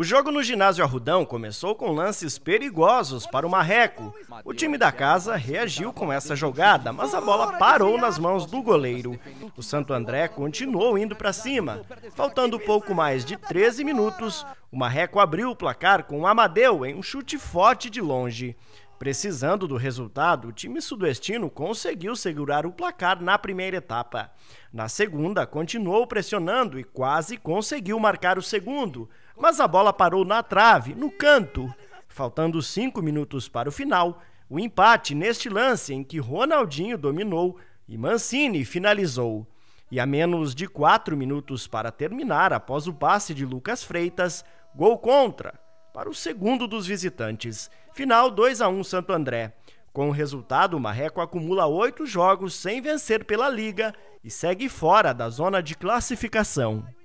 O jogo no ginásio Arrudão começou com lances perigosos para o Marreco. O time da casa reagiu com essa jogada, mas a bola parou nas mãos do goleiro. O Santo André continuou indo para cima. Faltando pouco mais de 13 minutos, o Marreco abriu o placar com o Amadeu em um chute forte de longe. Precisando do resultado, o time sudoestino conseguiu segurar o placar na primeira etapa. Na segunda, continuou pressionando e quase conseguiu marcar o segundo, mas a bola parou na trave, no canto. Faltando cinco minutos para o final, o empate neste lance em que Ronaldinho dominou e Mancini finalizou. E a menos de quatro minutos para terminar, após o passe de Lucas Freitas, gol contra para o segundo dos visitantes. Final 2 a 1 Santo André. Com o resultado, o Marreco acumula oito jogos sem vencer pela Liga e segue fora da zona de classificação.